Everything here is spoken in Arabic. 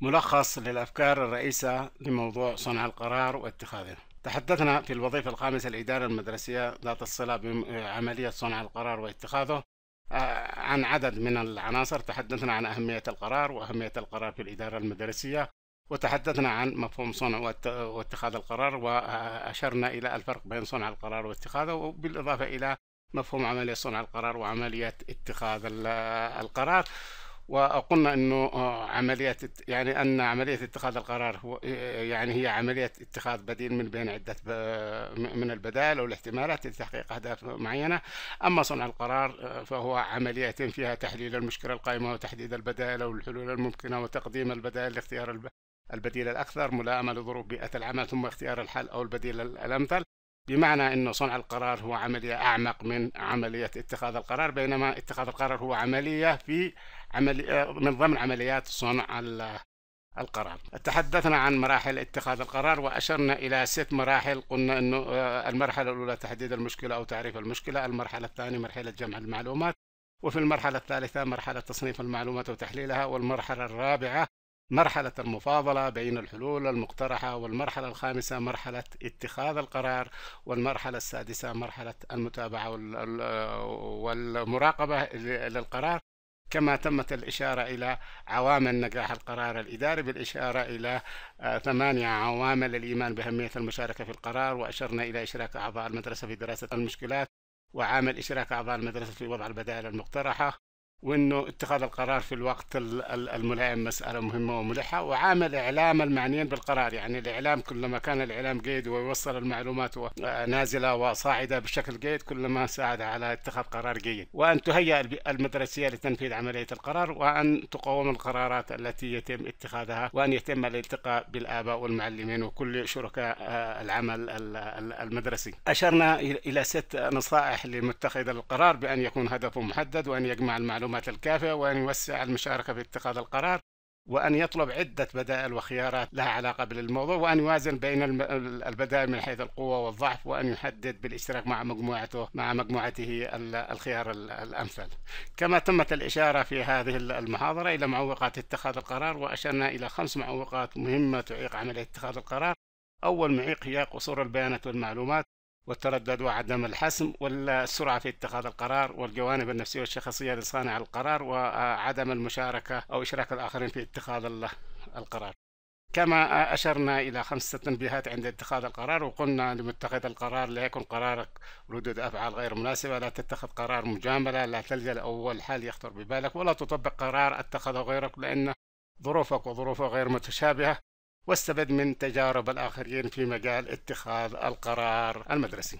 ملخص للأفكار الرئيسة لموضوع صنع القرار واتخاذه تحدثنا في الوظيفة الخامسة الإدارة المدرسية ذات الصلة بعملية صنع القرار واتخاذه آه، عن عدد من العناصر تحدثنا عن أهمية القرار وأهمية القرار في الإدارة المدرسية وتحدثنا عن مفهوم صنع واتخاذ القرار وأشرنا إلى الفرق بين صنع القرار واتخاذه وبالإضافة إلى مفهوم عملية صنع القرار وعملية اتخاذ القرار وقلنا انه آه، عمليه يعني ان عمليه اتخاذ القرار هو آه، يعني هي عمليه اتخاذ بديل من بين عده من البدائل او الاحتمالات لتحقيق اهداف معينه اما صنع القرار آه، فهو عمليه فيها تحليل المشكله القائمه وتحديد البدائل او الحلول الممكنه وتقديم البدائل لاختيار البديل الأكثر ملائمة لظروف بيئة العمل ثم اختيار الحل أو البديل الأمثل بمعنى أن صنع القرار هو عملية أعمق من عملية اتخاذ القرار بينما اتخاذ القرار هو عملية في عملية آه، من ضمن عمليات صنع القرار تحدثنا عن مراحل اتخاذ القرار وأشرنا إلى ست مراحل قلنا أنه آه، المرحلة الأولى تحديد المشكلة أو تعريف المشكلة المرحلة الثانية مرحلة جمع المعلومات وفي المرحلة الثالثة مرحلة تصنيف المعلومات وتحليلها والمرحلة الرابعة مرحلة المفاضلة بين الحلول المقترحة والمرحلة الخامسة مرحلة اتخاذ القرار والمرحلة السادسة مرحلة المتابعة والمراقبة للقرار كما تمت الإشارة إلى عوامل نجاح القرار الإداري بالإشارة إلى آه، ثمانية عوامل الإيمان بأهمية المشاركة في القرار وأشرنا إلى إشراك أعضاء المدرسة في دراسة المشكلات وعامل إشراك أعضاء المدرسة في وضع البدائل المقترحة وانه اتخاذ القرار في الوقت الملائم مساله مهمه وملحه وعامل اعلام المعنيين بالقرار يعني الاعلام كلما كان الاعلام جيد ويوصل المعلومات آه، نازله وصاعده بشكل جيد كلما ساعد على اتخاذ قرار جيد وان تهيئ المدرسيه لتنفيذ عمليه القرار وان تقوم القرارات التي يتم اتخاذها وان يتم الالتقاء بالاباء والمعلمين وكل شركاء آه، العمل المدرسي. اشرنا الى ست نصائح لمتخذ القرار بان يكون هدفه محدد وان يجمع المعلومات المعلومات الكافية وأن يوسع المشاركة في اتخاذ القرار وأن يطلب عدة بدائل وخيارات لها علاقة بالموضوع وأن يوازن بين البدائل من حيث القوة والضعف وأن يحدد بالاشتراك مع مجموعته مع مجموعته الخيار الأمثل كما تمت الإشارة في هذه المحاضرة إلى معوقات اتخاذ القرار وأشرنا إلى خمس معوقات مهمة تعيق عملية اتخاذ القرار أول معيق هي قصور البيانات والمعلومات والتردد وعدم الحسم والسرعة في اتخاذ القرار والجوانب النفسية والشخصية لصانع القرار وعدم المشاركة أو إشراك الآخرين في اتخاذ القرار كما أشرنا إلى خمسة تنبيهات عند اتخاذ القرار وقلنا لمتخذ القرار لا يكون قرارك ردود أفعال غير مناسبة لا تتخذ قرار مجاملة لا تلجأ لأول حال يخطر ببالك ولا تطبق قرار اتخذه غيرك لأن ظروفك وظروفه غير متشابهة واستفد من تجارب الآخرين في مجال اتخاذ القرار المدرسي